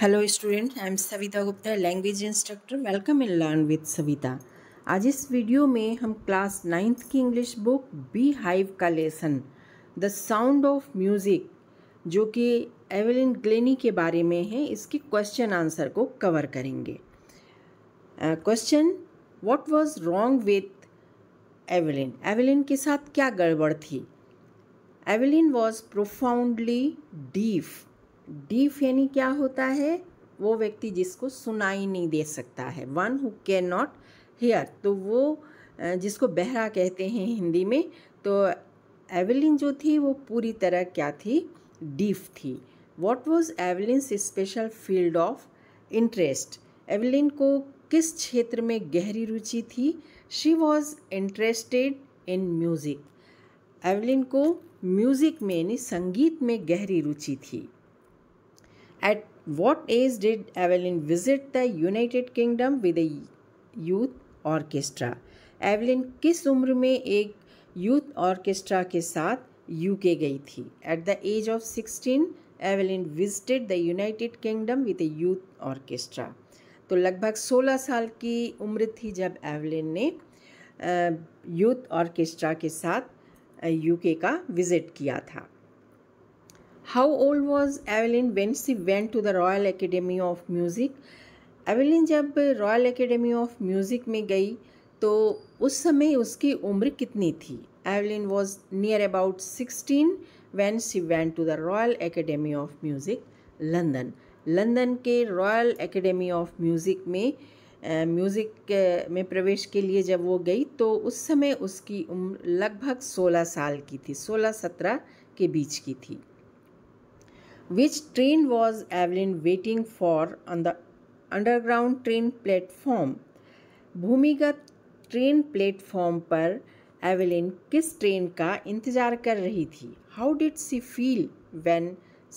Hello student I am Savita Gupta language instructor welcome in learn with Savita आज इस video में हम क्लास नाइन्थ की इंग्लिश बुक बी हाइव का lesson the sound of music जो कि एवेलिन ग्लेनी के बारे में है इसके क्वेश्चन आंसर को कवर करेंगे question what was wrong with Evelyn Evelyn के साथ क्या गड़बड़ थी Evelyn was profoundly deaf deaf यानी क्या होता है वो व्यक्ति जिसको सुनाई नहीं दे सकता है one who can not hear तो वो जिसको बहरा कहते हैं हिंदी में तो एवलिन जो थी वो पूरी तरह क्या थी डीफ थी what was Evelyn special field of interest Evelyn को किस क्षेत्र में गहरी रुचि थी she was interested in music Evelyn को म्यूज़िक में यानी संगीत में गहरी रुचि थी At what age did Evelyn visit the United Kingdom with a youth orchestra? Evelyn किस उम्र में एक यूथ ऑर्केस्ट्रा के साथ यूके गई थी at the age of sixteen Evelyn visited the United Kingdom with a youth orchestra तो लगभग 16 साल की उम्र थी जब एवलिन ने यूथ ऑर्केस्ट्रा के साथ यूके का विज़िट किया था how old was Evelyn when she went to the Royal Academy of Music? Evelyn जब रॉयल एकेडमी ऑफ म्यूज़िक में गई तो उस समय उसकी उम्र कितनी थी Evelyn was near about sixteen when she went to the Royal Academy of Music London London के रॉयल एकेडमी ऑफ म्यूज़िक में म्यूज़िक में प्रवेश के लिए जब वो गई तो उस समय उसकी उम्र लगभग सोलह साल की थी सोलह सत्रह के बीच की थी Which train was Evelyn waiting for on the underground train platform? भूमिगत ट्रेन प्लेटफॉर्म पर एवेलिन किस ट्रेन का इंतजार कर रही थी how did she feel when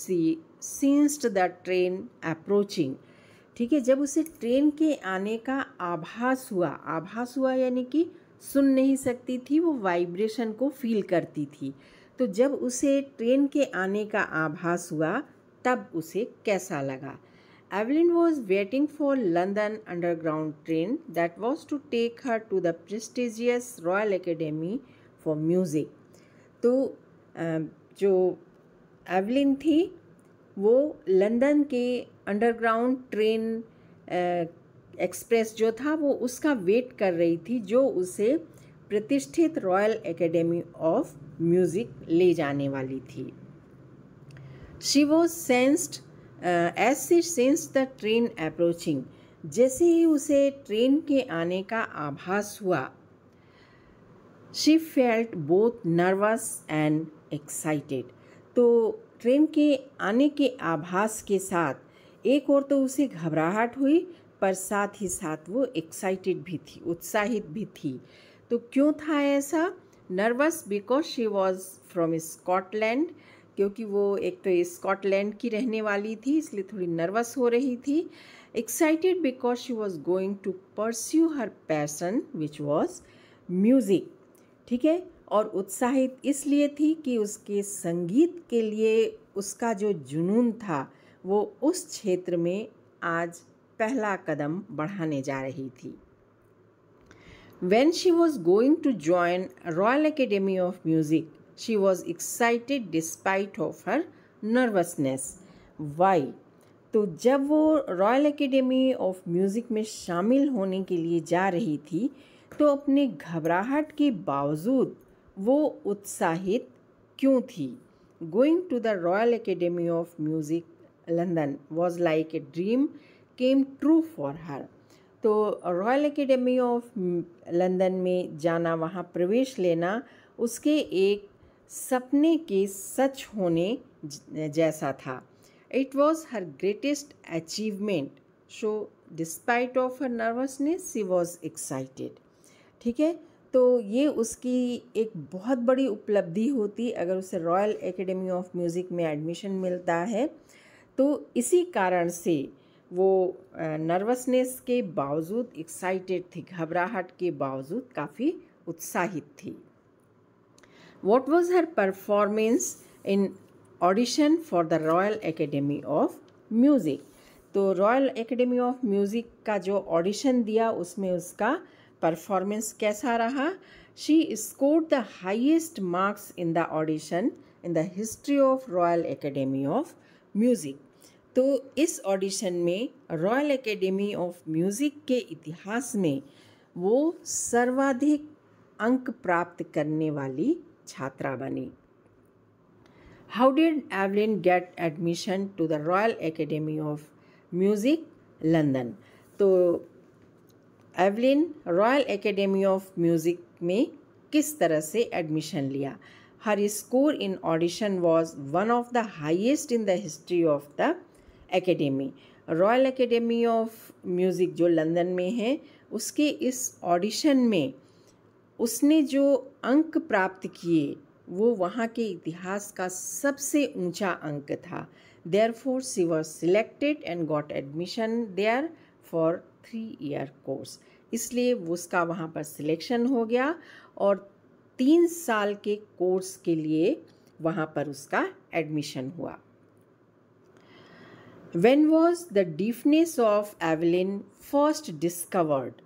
she sensed the train approaching ठीक है जब उसे ट्रेन के आने का आभास हुआ आभास हुआ यानी कि सुन नहीं सकती थी वो वाइब्रेशन को फील करती थी तो जब उसे ट्रेन के आने का आभास हुआ तब उसे कैसा लगा Evelyn was waiting for London underground train that was to take her to the prestigious Royal Academy for music तो जो एवलिन थी वो लंदन के अंडरग्राउंड ट्रेन एक्सप्रेस जो था वो उसका वेट कर रही थी जो उसे प्रतिष्ठित रॉयल एकेडमी ऑफ म्यूज़िक ले जाने वाली थी she was sensed as she sense the train approaching जैसे ही उसे ट्रेन के आने का आभास हुआ she felt both nervous and excited तो ट्रेन के आने के आभास के साथ एक और तो उसे घबराहट हुई पर साथ ही साथ वो एक्साइटेड भी थी उत्साहित भी थी तो क्यों था ऐसा nervous because she was from Scotland क्योंकि वो एक तो स्कॉटलैंड की रहने वाली थी इसलिए थोड़ी नर्वस हो रही थी excited because she was going to pursue her passion which was music ठीक है और उत्साहित इसलिए थी कि उसके संगीत के लिए उसका जो जुनून था वो उस क्षेत्र में आज पहला कदम बढ़ाने जा रही थी When she was going to join Royal Academy of Music, she was excited despite of her nervousness. Why? तो जब वो रॉयल एकेडमी ऑफ म्यूज़िक में शामिल होने के लिए जा रही थी तो अपने घबराहट के बावजूद वो उत्साहित क्यों थी going to the Royal Academy of Music London was like a dream came true for her तो रॉयल एकेडमी ऑफ लंदन में जाना वहाँ प्रवेश लेना उसके एक सपने के सच होने जैसा था it was her greatest achievement so despite of her nervousness she was excited ठीक है तो ये उसकी एक बहुत बड़ी उपलब्धि होती अगर उसे रॉयल एकेडमी ऑफ म्यूज़िक में एडमिशन मिलता है तो इसी कारण से वो नर्वसनेस के बावजूद एक्साइटेड थी घबराहट के बावजूद काफ़ी उत्साहित थी what was her performance in audition for the Royal Academy of Music तो रॉयल एकेडमी ऑफ म्यूज़िक का जो ऑडिशन दिया उसमें उसका परफॉर्मेंस कैसा रहा she score the highest marks in the audition in the history of Royal Academy of Music तो इस ऑडिशन में रॉयल एकेडमी ऑफ म्यूज़िक के इतिहास में वो सर्वाधिक अंक प्राप्त करने वाली छात्रा बनी how did Evelyn get admission to the Royal Academy of Music London तो Evelyn Royal Academy of Music में किस तरह से एडमिशन लिया her score in audition was one of the highest in the history of the academy Royal Academy of music जो London में है उसके इस ऑडिशन में उसने जो अंक प्राप्त किए वो वहाँ के इतिहास का सबसे ऊंचा अंक था there for she was selected and got admission there for three year course इसलिए उसका वहाँ पर सिलेक्शन हो गया और तीन साल के कोर्स के लिए वहाँ पर उसका एडमिशन हुआ When was the deafness of Evelyn first discovered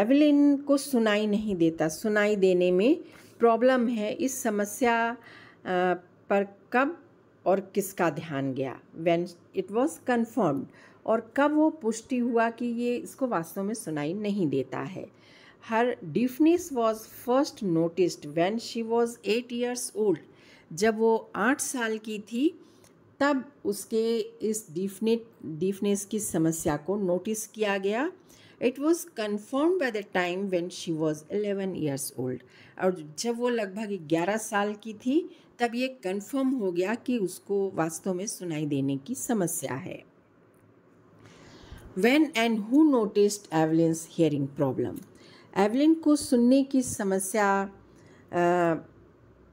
Evelyn को सुनाई नहीं देता सुनाई देने में प्रॉब्लम है इस समस्या uh, पर कब और किसका ध्यान गया वैन इट वॉज कन्फर्म्ड और कब वो पुष्टि हुआ कि ये इसको वास्तव में सुनाई नहीं देता है her deafness was first noticed when she was eight years old जब वो आठ साल की थी तब उसके इस डिफनेट डिफनेस की समस्या को नोटिस किया गया it was confirm by the time when she was eleven years old और जब वो लगभग ग्यारह साल की थी तब ये कन्फर्म हो गया कि उसको वास्तव में सुनाई देने की समस्या है when and who noticed Evelyn's hearing problem Evelyn को सुनने की समस्या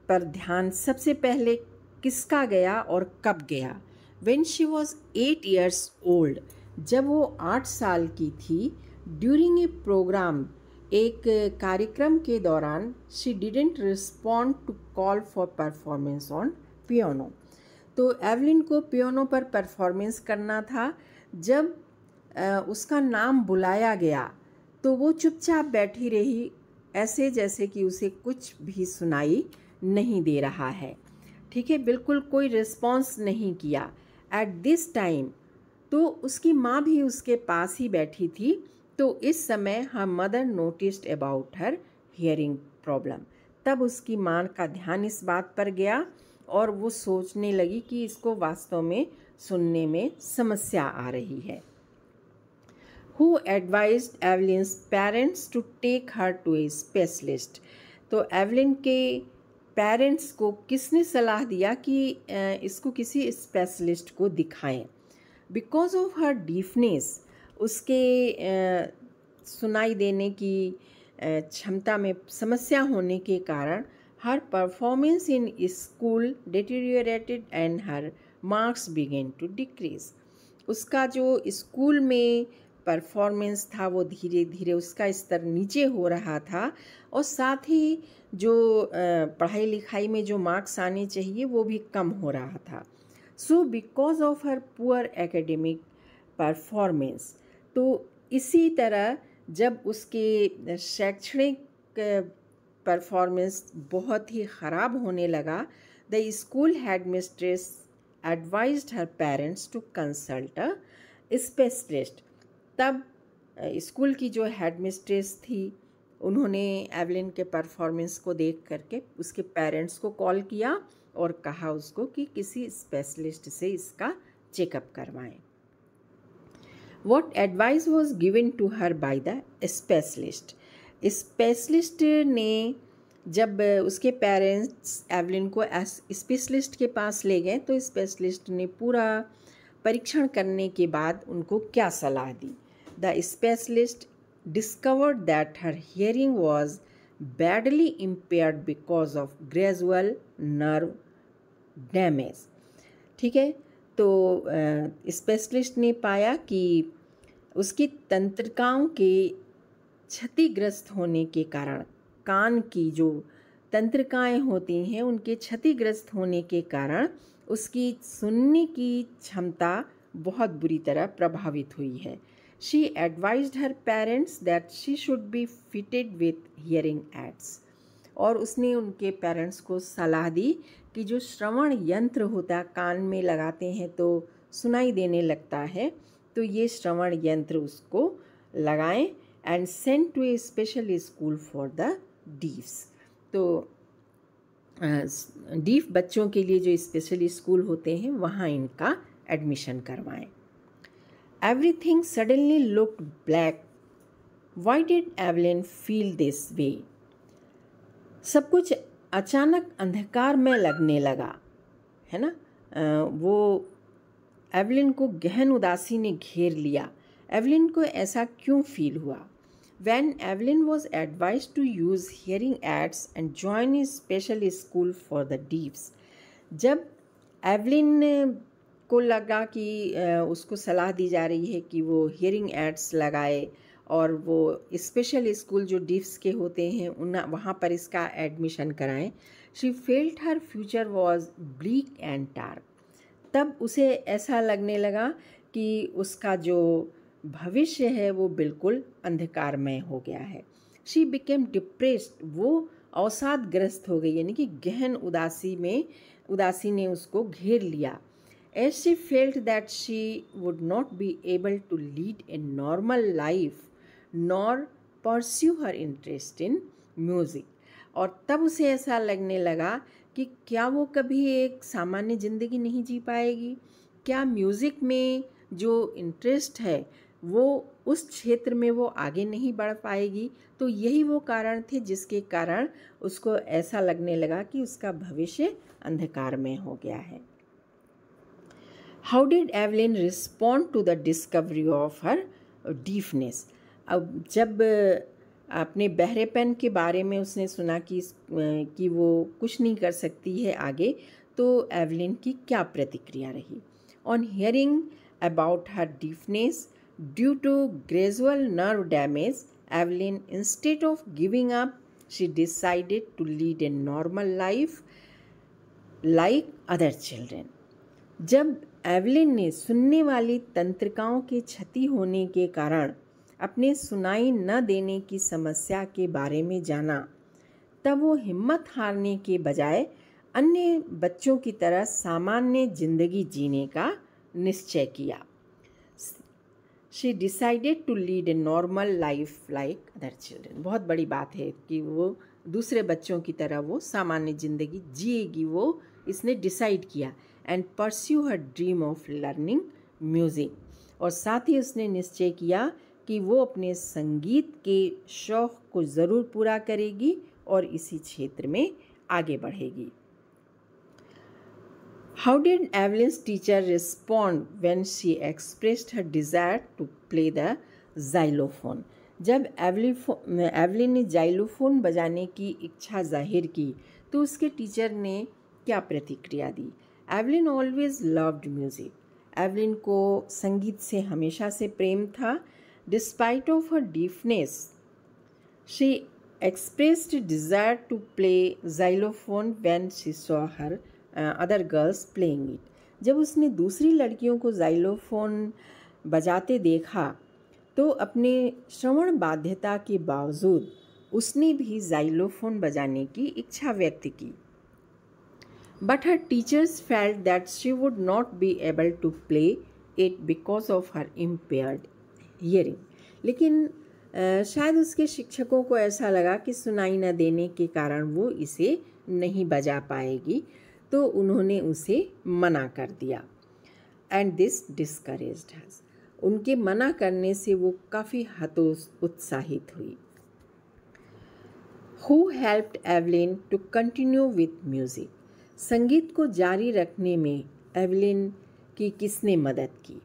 पर ध्यान सबसे पहले किसका गया और कब गया when she was eight years old जब वो आठ साल की थी ड्यूरिंग ए प्रोग्राम एक कार्यक्रम के दौरान she didn't respond to call for performance on piano तो एवलिन को पियोनो पर परफॉर्मेंस करना था जब आ, उसका नाम बुलाया गया तो वो चुपचाप बैठी रही ऐसे जैसे कि उसे कुछ भी सुनाई नहीं दे रहा है ठीक है बिल्कुल कोई रिस्पॉन्स नहीं किया एट दिस टाइम तो उसकी माँ भी उसके पास ही बैठी थी तो इस समय her mother noticed about her hearing problem तब उसकी माँ का ध्यान इस बात पर गया और वो सोचने लगी कि इसको वास्तव में सुनने में समस्या आ रही है who advise Evelyn parents to take her to a specialist तो एवलिन के पेरेंट्स को किसने सलाह दिया कि इसको किसी स्पेशलिस्ट को दिखाएं बिकॉज ऑफ हर डीफनेस उसके सुनाई देने की क्षमता में समस्या होने के कारण her performance in school deteriorated and her marks began to decrease उसका जो स्कूल में परफॉर्मेंस था वो धीरे धीरे उसका स्तर नीचे हो रहा था और साथ ही जो पढ़ाई लिखाई में जो मार्क्स आने चाहिए वो भी कम हो रहा था so because of her poor academic performance तो इसी तरह जब उसके शैक्षणिक परफॉर्मेंस बहुत ही ख़राब होने लगा the school head mistress advise her parents to consult a specialist तब स्कूल की जो हेड मिस्ट्रेस थी उन्होंने एवलिन के परफॉर्मेंस को देख करके उसके पेरेंट्स को कॉल किया और कहा उसको कि किसी स्पेशलिस्ट से इसका चेकअप करवाएं what advice was given to her by the specialist specialist ने जब उसके पेरेंट्स एवलिन को स्पेशलिस्ट के पास ले गए तो स्पेशलिस्ट ने पूरा परीक्षण करने के बाद उनको क्या सलाह दी The specialist discovered that her hearing was badly impaired because of gradual nerve damage ठीक है तो स्पेशलिस्ट ने पाया कि उसकी तंत्रिकाओं के क्षतिग्रस्त होने के कारण कान की जो तंत्रिकाएं होती हैं उनके क्षतिग्रस्त होने के कारण उसकी सुनने की क्षमता बहुत बुरी तरह प्रभावित हुई है she advised her parents that she should be fitted with hearing aids और उसने उनके पेरेंट्स को सलाह दी कि जो श्रवण यंत्र होता है कान में लगाते हैं तो सुनाई देने लगता है तो ये श्रवण यंत्र उसको लगाएं and send to a special school for the deafs तो डीफ बच्चों के लिए जो स्पेशल स्कूल होते हैं वहाँ इनका एडमिशन करवाएं everything suddenly looked black. Why did Evelyn feel this way? सब कुछ अचानक अंधकार में लगने लगा है ना वो एवलिन को गहन उदासी ने घेर लिया एवलिन को ऐसा क्यों फील हुआ when Evelyn was advise to use hearing aids and join special school for the deafs जब एवलिन ने उसको लगा कि उसको सलाह दी जा रही है कि वो हियरिंग एड्स लगाए और वो स्पेशल स्कूल जो डिफ्स के होते हैं उन वहाँ पर इसका एडमिशन कराएं she felt her future was bleak and dark तब उसे ऐसा लगने लगा कि उसका जो भविष्य है वो बिल्कुल अंधकारमय हो गया है शी बिकेम डिप्रेस्ड वो अवसादग्रस्त हो गई यानी कि गहन उदासी में उदासी ने उसको घेर लिया As she felt that she would not be able to lead a normal life nor pursue her interest in music. और तब उसे ऐसा लगने लगा कि क्या वो कभी एक सामान्य ज़िंदगी नहीं जी पाएगी क्या म्यूज़िक में जो इंटरेस्ट है वो उस क्षेत्र में वो आगे नहीं बढ़ पाएगी तो यही वो कारण थे जिसके कारण उसको ऐसा लगने लगा कि उसका भविष्य अंधकार में हो गया है how did Evelyn respond to the discovery of her deafness अब जब uh, आपने बहरेपन के बारे में उसने सुना कि uh, कि वो कुछ नहीं कर सकती है आगे तो एवलिन की क्या प्रतिक्रिया रही on hearing about her deafness due to gradual nerve damage Evelyn instead of giving up she decided to lead a normal life like other children जब एवलिन ने सुनने वाली तंत्रिकाओं की क्षति होने के कारण अपने सुनाई न देने की समस्या के बारे में जाना तब वो हिम्मत हारने के बजाय अन्य बच्चों की तरह सामान्य जिंदगी जीने का निश्चय किया she decided to lead a normal life like other children बहुत बड़ी बात है कि वो दूसरे बच्चों की तरह वो सामान्य जिंदगी जिएगी वो इसने डिसाइड किया and pursue her dream of learning music और साथ ही उसने निश्चय किया कि वो अपने संगीत के शौक़ को ज़रूर पूरा करेगी और इसी क्षेत्र में आगे बढ़ेगी how did Evelyn's teacher respond when she expressed her desire to play the xylophone जब एवलीफोन एवलिन ने जाइलोफोन बजाने की इच्छा जाहिर की तो उसके टीचर ने क्या प्रतिक्रिया दी Evelyn always loved music Evelyn को संगीत से हमेशा से प्रेम था despite of her deafness she expressed desire to play xylophone when she saw her other girls playing it जब उसने दूसरी लड़कियों को जाइलोफोन बजाते देखा तो अपने श्रवण बाध्यता के बावजूद उसने भी जाइलोफोन बजाने की इच्छा व्यक्त की But her teachers felt that she would not be able to play it because of her impaired hearing. लेकिन शायद उसके शिक्षकों को ऐसा लगा कि सुनाई न देने के कारण वो इसे नहीं बजा पाएगी तो उन्होंने उसे मना कर दिया एंड दिस डिस्करेज उनके मना करने से वो काफ़ी हतोस उत्साहित हुई who helped Evelyn to continue with music संगीत को जारी रखने में एवलिन की किसने मदद की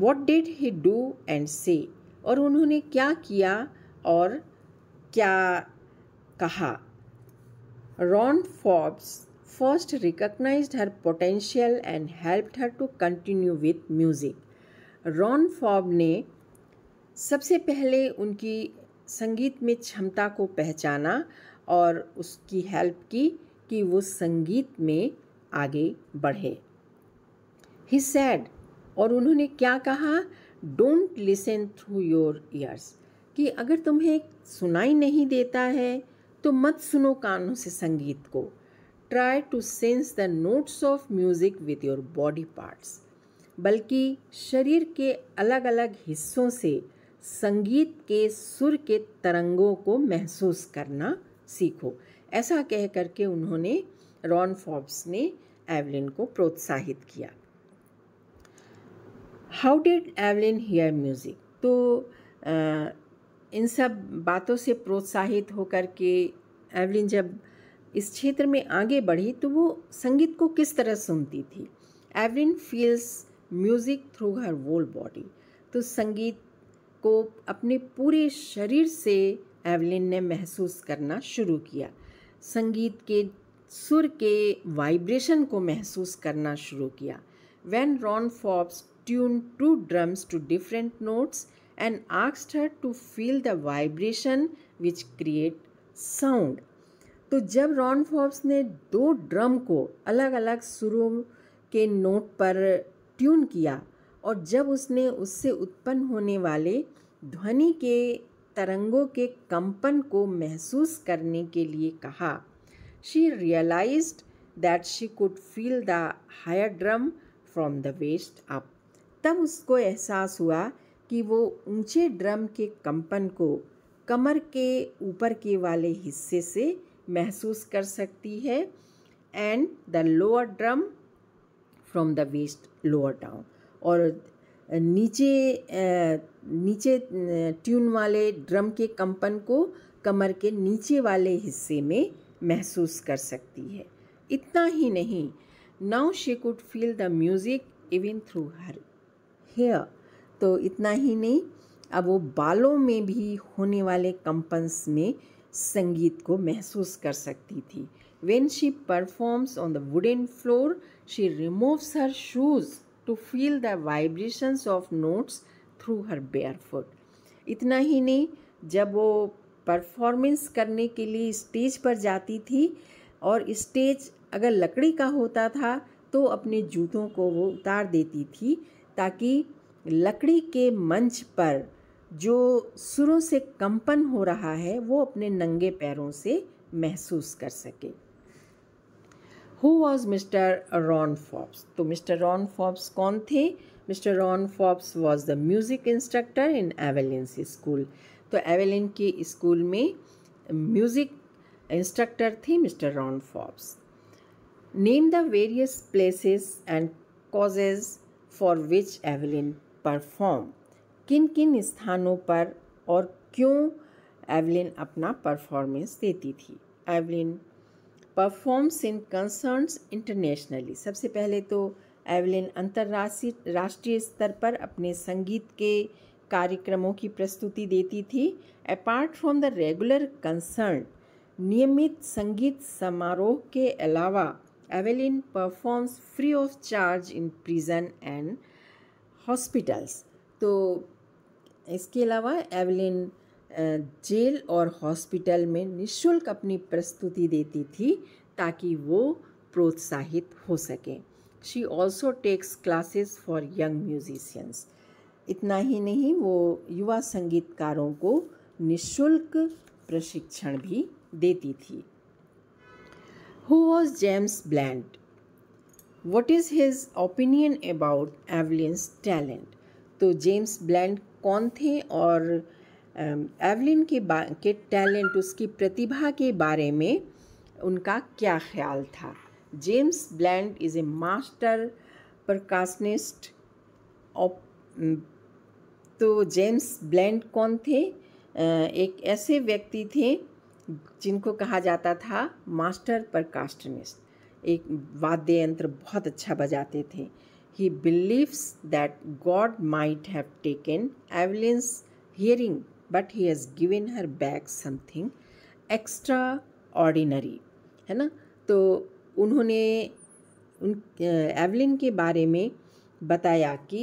what did he do and say और उन्होंने क्या किया और क्या कहा Ron Forbes first recognize her potential and helped her to continue with music Ron फॉब ने सबसे पहले उनकी संगीत में क्षमता को पहचाना और उसकी हेल्प की कि वो संगीत में आगे बढ़े ही सैड और उन्होंने क्या कहा don't listen through your ears कि अगर तुम्हें सुनाई नहीं देता है तो मत सुनो कानों से संगीत को try to sense the notes of music with your body parts बल्कि शरीर के अलग अलग हिस्सों से संगीत के सुर के तरंगों को महसूस करना सीखो ऐसा कह करके उन्होंने रॉन फॉब्स ने एवलिन को प्रोत्साहित किया how did Evelyn hear music तो आ, इन सब बातों से प्रोत्साहित होकर के एवलिन जब इस क्षेत्र में आगे बढ़ी तो वो संगीत को किस तरह सुनती थी Evelyn feels music through her whole body तो संगीत को अपने पूरे शरीर से एवलिन ने महसूस करना शुरू किया संगीत के सुर के वाइब्रेशन को महसूस करना शुरू किया when Ron Forbes tune two drums to different notes and asked her to feel the vibration which create sound तो जब रॉन फॉब्स ने दो ड्रम को अलग अलग सुरों के नोट पर ट्यून किया और जब उसने उससे उत्पन्न होने वाले ध्वनि के तरंगों के कंपन को महसूस करने के लिए कहा she realize that she could feel the higher drum from the waist up तब उसको एहसास हुआ कि वो ऊंचे ड्रम के कंपन को कमर के ऊपर के वाले हिस्से से महसूस कर सकती है and the lower drum from the waist lower down और नीचे नीचे ट्यून वाले ड्रम के कंपन को कमर के नीचे वाले हिस्से में महसूस कर सकती है इतना ही नहीं now she could feel the music even through her hair तो इतना ही नहीं अब वो बालों में भी होने वाले कंपन्स में संगीत को महसूस कर सकती थी when she performs on the wooden floor she removes her shoes to feel the vibrations of notes through her bare foot इतना ही नहीं जब वो परफॉर्मेंस करने के लिए स्टेज पर जाती थी और स्टेज अगर लकड़ी का होता था तो अपने जूतों को वो उतार देती थी ताकि लकड़ी के मंच पर जो सुरों से कंपन हो रहा है वो अपने नंगे पैरों से महसूस कर सके who was Mr Ron Forbes तो मिस्टर रॉन फॉब्स कौन थे Mr Ron Forbes was the music instructor in Evelyn school तो एवेलिन के स्कूल में म्यूज़िक इंस्ट्रक्टर थे Mr Ron Forbes name the various places and causes for which Evelyn perform किन किन स्थानों पर और क्यों एवलिन अपना परफॉर्मेंस देती थी Evelyn performs in concerns internationally सबसे पहले तो एवलिन अंतर्राष्ट्रीय राष्ट्रीय स्तर पर अपने संगीत के कार्यक्रमों की प्रस्तुति देती थी apart from the regular concern नियमित संगीत समारोह के अलावा Evelyn performs free of charge in prison and hospitals तो इसके अलावा एवलिन जेल और हॉस्पिटल में निशुल्क अपनी प्रस्तुति देती थी ताकि वो प्रोत्साहित हो सकें she also takes classes for young musicians इतना ही नहीं वो युवा संगीतकारों को निशुल्क प्रशिक्षण भी देती थी who was James Bland what is his opinion about Evelyn's talent तो जेम्स ब्लैंड कौन थे और एवलिन के के टैलेंट उसकी प्रतिभा के बारे में उनका क्या ख्याल था James Bland is a master percussionist तो जेम्स ब्लैंड कौन थे एक ऐसे व्यक्ति थे जिनको कहा जाता था मास्टर प्रकाशनिस्ट एक वाद्य यंत्र बहुत अच्छा बजाते थे he believes that God might have taken Evelyn's hearing but he has given her back something extraordinary है ना तो उन्होंने उन एवलिन के बारे में बताया कि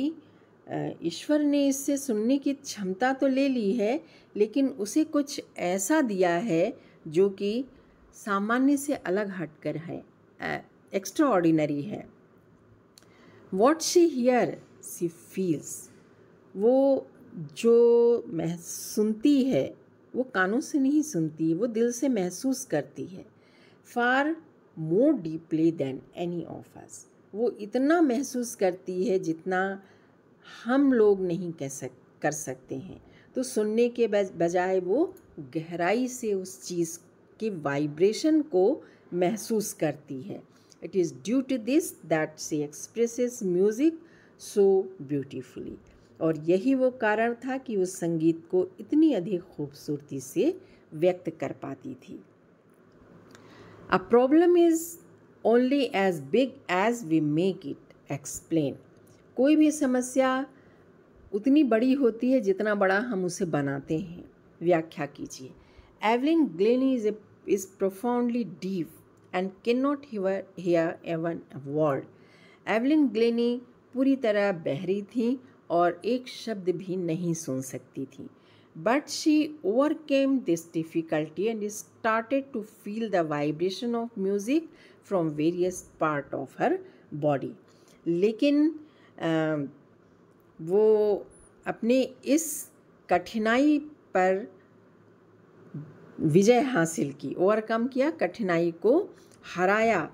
ईश्वर ने इससे सुनने की क्षमता तो ले ली है लेकिन उसे कुछ ऐसा दिया है जो कि सामान्य से अलग हटकर है एक्स्ट्रा ऑर्डिनरी है what she hear she feels वो जो मह सुनती है वो कानों से नहीं सुनती वो दिल से महसूस करती है far more deeply than any of us वो इतना महसूस करती है जितना हम लोग नहीं कह सक कर सकते हैं तो सुनने के बजाय वो गहराई से उस चीज़ के वाइब्रेशन को महसूस करती है it is due to this that she expresses music so beautifully और यही वो कारण था कि उस संगीत को इतनी अधिक खूबसूरती से व्यक्त कर पाती थी a problem is only as big as we make it explain कोई भी समस्या उतनी बड़ी होती है जितना बड़ा हम उसे बनाते हैं व्याख्या कीजिए Evelyn Glennie is is profoundly deep and can not hear even world Evelyn Glennie पूरी तरह बहरी थी और एक शब्द भी नहीं सुन सकती थी but she overcame this difficulty and started to feel the vibration of music from various part of her body लेकिन आ, वो अपने इस कठिनाई पर विजय हासिल की ओवरकम किया कठिनाई को हराया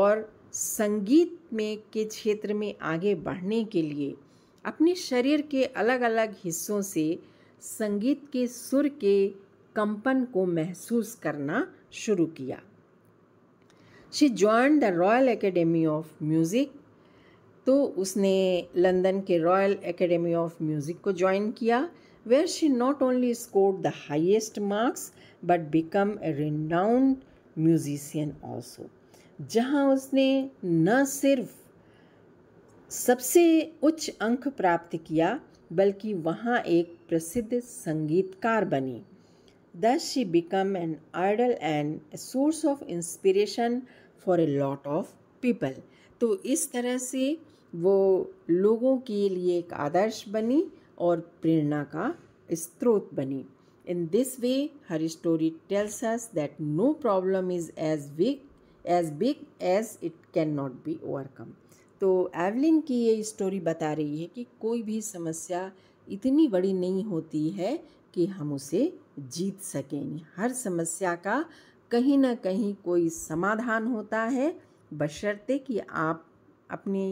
और संगीत में के क्षेत्र में आगे बढ़ने के लिए अपने शरीर के अलग अलग हिस्सों से संगीत के सुर के कंपन को महसूस करना शुरू किया she join the Royal Academy of Music तो उसने लंदन के रॉयल एकेडमी ऑफ म्यूज़िक को ज्वाइन किया where she not only score the highest marks but become a renowned musician also जहाँ उसने न सिर्फ सबसे उच्च अंक प्राप्त किया बल्कि वहाँ एक प्रसिद्ध संगीतकार बनी thus she become an idol and source of of for for lot of people तो इस तरह से वो लोगों के लिए एक आदर्श बनी और प्रेरणा का स्रोत बनी in this way her story tells us that no problem is as big as big as it can not be overcome तो एवलिन की ये स्टोरी बता रही है कि कोई भी समस्या इतनी बड़ी नहीं होती है कि हम उसे जीत सकें हर समस्या का कहीं ना कहीं कोई समाधान होता है बशर्ते कि आप अपने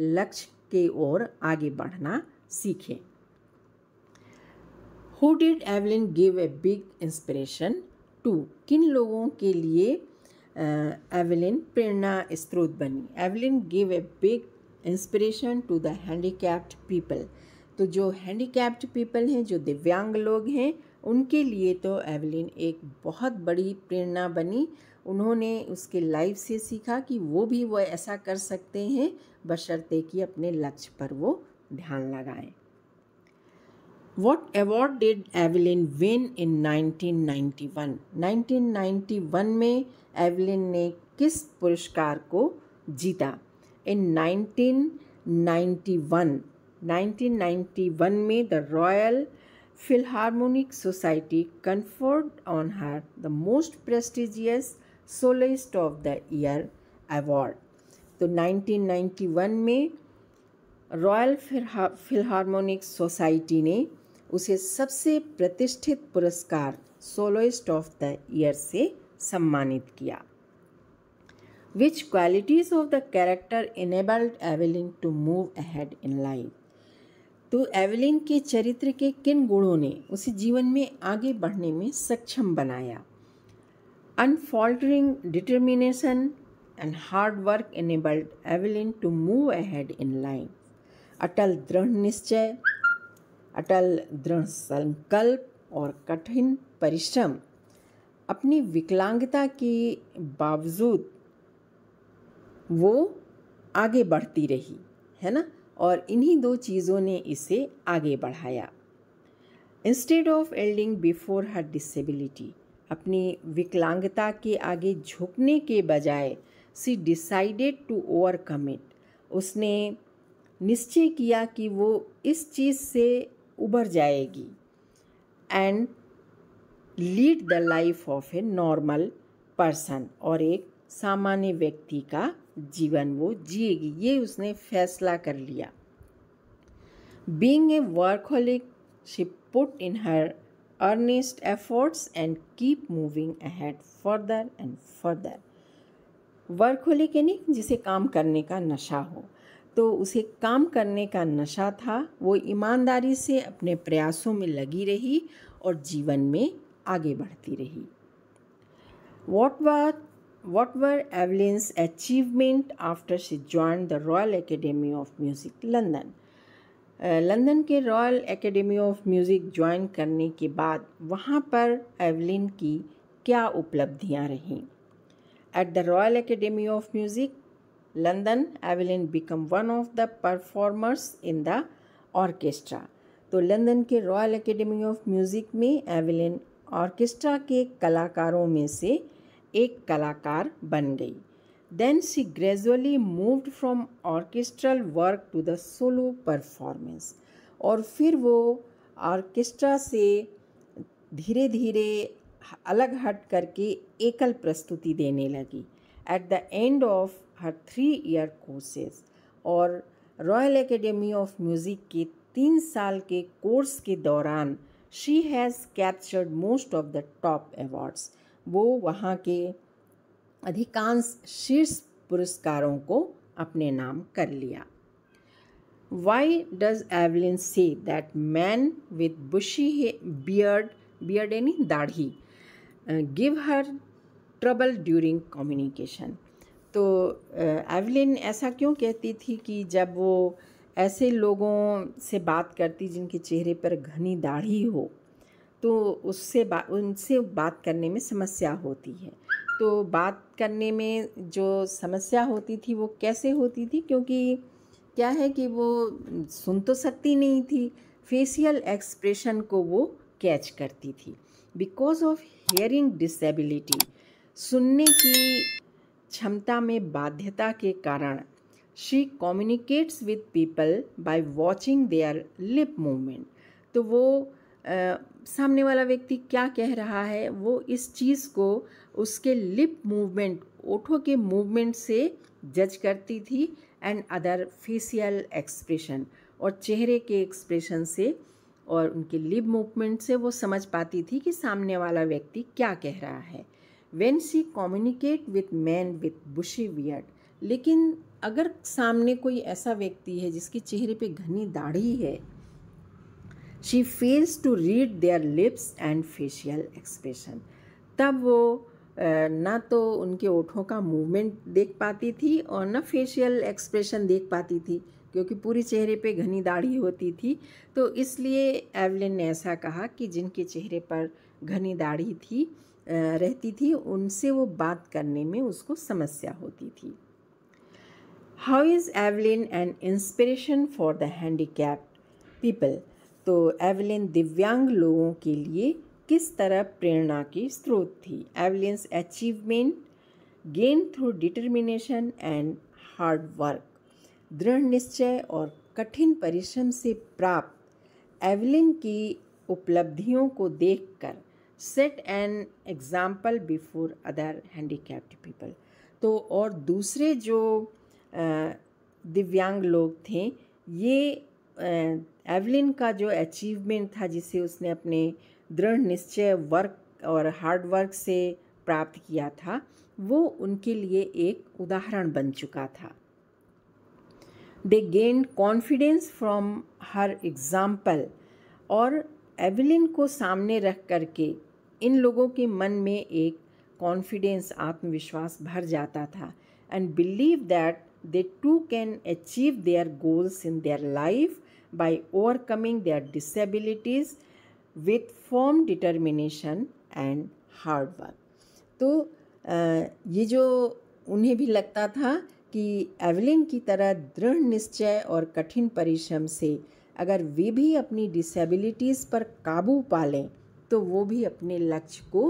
लक्ष्य के ओर आगे बढ़ना सीखें who did Evelyn give a big inspiration to किन लोगों के लिए एवलिन uh, प्रेरणा स्रोत बनी Evelyn give a big inspiration to the handicapped people तो जो हैंडीकैप्ड पीपल हैं जो दिव्यांग लोग हैं उनके लिए तो एवलिन एक बहुत बड़ी प्रेरणा बनी उन्होंने उसके लाइफ से सीखा कि वो भी वो ऐसा कर सकते हैं बशर्ते कि अपने लक्ष्य पर वो ध्यान लगाएं What award did Evelyn win in 1991? 1991 में एवलिन ने किस पुरस्कार को जीता इन 1991 1991 में the Royal Philharmonic Society conferred on her the most prestigious Soloist of the Year award. तो 1991 में रॉयल फिलहार्मोनिक सोसाइटी ने उसे सबसे प्रतिष्ठित पुरस्कार सोलोइस्ट ऑफ द ईयर से सम्मानित किया which qualities of the character enabled Evelyn to move ahead in life तो एवेलिन के चरित्र के किन गुणों ने उसे जीवन में आगे बढ़ने में सक्षम बनाया unfaltering determination and hard work enabled Evelyn to move ahead in life अटल दृढ़ निश्चय अटल दृढ़ संकल्प और कठिन परिश्रम अपनी विकलांगता के बावजूद वो आगे बढ़ती रही है ना और इन्हीं दो चीज़ों ने इसे आगे बढ़ाया instead of yielding before her disability अपनी विकलांगता के आगे झुकने के बजाय she decided to overcome it उसने निश्चय किया कि वो इस चीज़ से उभर जाएगी and lead the life of a normal person और एक सामान्य व्यक्ति का जीवन वो जिएगी ये उसने फैसला कर लिया being a workaholic she put in her earnest efforts and keep moving ahead further and further workaholic यानी जिसे काम करने का नशा हो तो उसे काम करने का नशा था वो ईमानदारी से अपने प्रयासों में लगी रही और जीवन में आगे बढ़ती रही what were what were Evelyn's achievement after she join the Royal Academy of Music London London के Royal Academy of Music join करने के बाद वहाँ पर एवलिन की क्या उपलब्धियाँ रहीं at the Royal Academy of Music London Evelyn become one of the performers in the orchestra तो लंदन के रॉयल एकेडमी ऑफ म्यूज़िक में एवेलिन ऑर्केस्ट्रा के कलाकारों में से एक कलाकार बन गई then she gradually moved from orchestral work to the solo performance और फिर वो ऑर्केस्ट्रा से धीरे धीरे अलग हट करके एकल प्रस्तुति देने लगी at the end of her three year courses और रॉयल एकेडमी ऑफ म्यूज़िक के तीन साल के कोर्स के दौरान she has captured most of the top awards वो वहाँ के अधिकांश शीर्ष पुरस्कारों को अपने नाम कर लिया why does Evelyn say that man with bushy beard beard यानी दाढ़ी give her trouble during communication तो एवलिन ऐसा क्यों कहती थी कि जब वो ऐसे लोगों से बात करती जिनके चेहरे पर घनी दाढ़ी हो तो उससे बा उनसे बात करने में समस्या होती है तो बात करने में जो समस्या होती थी वो कैसे होती थी क्योंकि क्या है कि वो सुन तो सकती नहीं थी फेशियल एक्सप्रेशन को वो कैच करती थी बिकॉज ऑफ हेयरिंग डिसेबिलिटी सुनने की क्षमता में बाध्यता के कारण she communicates with people by watching their lip movement तो वो आ, सामने वाला व्यक्ति क्या कह रहा है वो इस चीज़ को उसके लिप मूवमेंट ओठों के मूवमेंट से जज करती थी एंड अदर फेसियल एक्सप्रेशन और चेहरे के एक्सप्रेशन से और उनके लिप मूवमेंट से वो समझ पाती थी कि सामने वाला व्यक्ति क्या कह रहा है when she communicate with man with bushy beard लेकिन अगर सामने कोई ऐसा व्यक्ति है जिसके चेहरे पे घनी दाढ़ी है she fails to read their lips and facial expression तब वो ना तो उनके ओठों का मूवमेंट देख पाती थी और ना फेशियल एक्सप्रेशन देख पाती थी क्योंकि पूरी चेहरे पे घनी दाढ़ी होती थी तो इसलिए एवलिन ने ऐसा कहा कि जिनके चेहरे पर घनी दाढ़ी थी रहती थी उनसे वो बात करने में उसको समस्या होती थी how is Evelyn an inspiration for the handicap people तो एवलिन दिव्यांग लोगों के लिए किस तरह प्रेरणा की स्रोत थी Evelyn's achievement gain through determination and hard work दृढ़ निश्चय और कठिन परिश्रम से प्राप्त एवलिन की उपलब्धियों को देखकर set an example before other handicapped people तो और दूसरे जो दिव्यांग लोग थे ये एवलिन का जो अचीवमेंट था जिसे उसने अपने दृढ़ निश्चय वर्क और हार्ड वर्क से प्राप्त किया था वो उनके लिए एक उदाहरण बन चुका था they gain confidence from her example और एवलिन को सामने रख करके इन लोगों के मन में एक कॉन्फिडेंस आत्मविश्वास भर जाता था and believe that they too can achieve their goals in their life by overcoming their disabilities with form determination and hard work तो ये जो उन्हें भी लगता था कि एवलिन की तरह दृढ़ निश्चय और कठिन परिश्रम से अगर वे भी अपनी डिसेबिलिटीज़ पर काबू पा लें तो वो भी अपने लक्ष्य को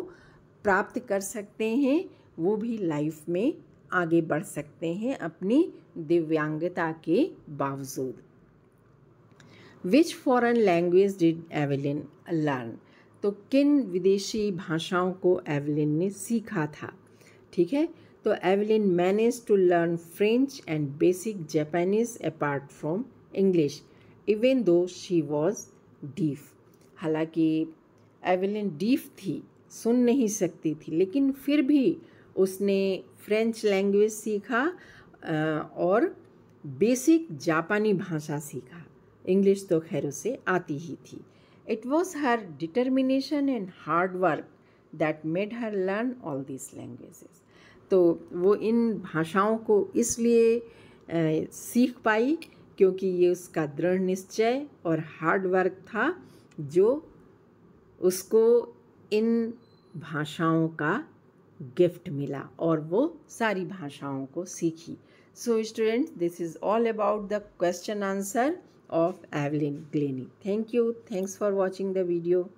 प्राप्त कर सकते हैं वो भी लाइफ में आगे बढ़ सकते हैं अपनी दिव्यांगता के बावजूद which foreign language did Evelyn learn तो किन विदेशी भाषाओं को एवलिन ने सीखा था ठीक है तो Evelyn manage to learn French and basic Japanese apart from English even though she was deaf हालांकि एवेलिन डीफ थी सुन नहीं सकती थी लेकिन फिर भी उसने फ्रेंच लैंग्वेज सीखा और बेसिक जापानी भाषा सीखा इंग्लिश तो खैर उसे आती ही थी it was her determination and hard work that made her learn all this languages तो वो इन भाषाओं को इसलिए सीख पाई क्योंकि ये उसका दृढ़ निश्चय और हार्ड वर्क था जो उसको इन भाषाओं का गिफ्ट मिला और वो सारी भाषाओं को सीखी so students this is all about the question answer of Evelyn Glennie thank you thanks for watching the video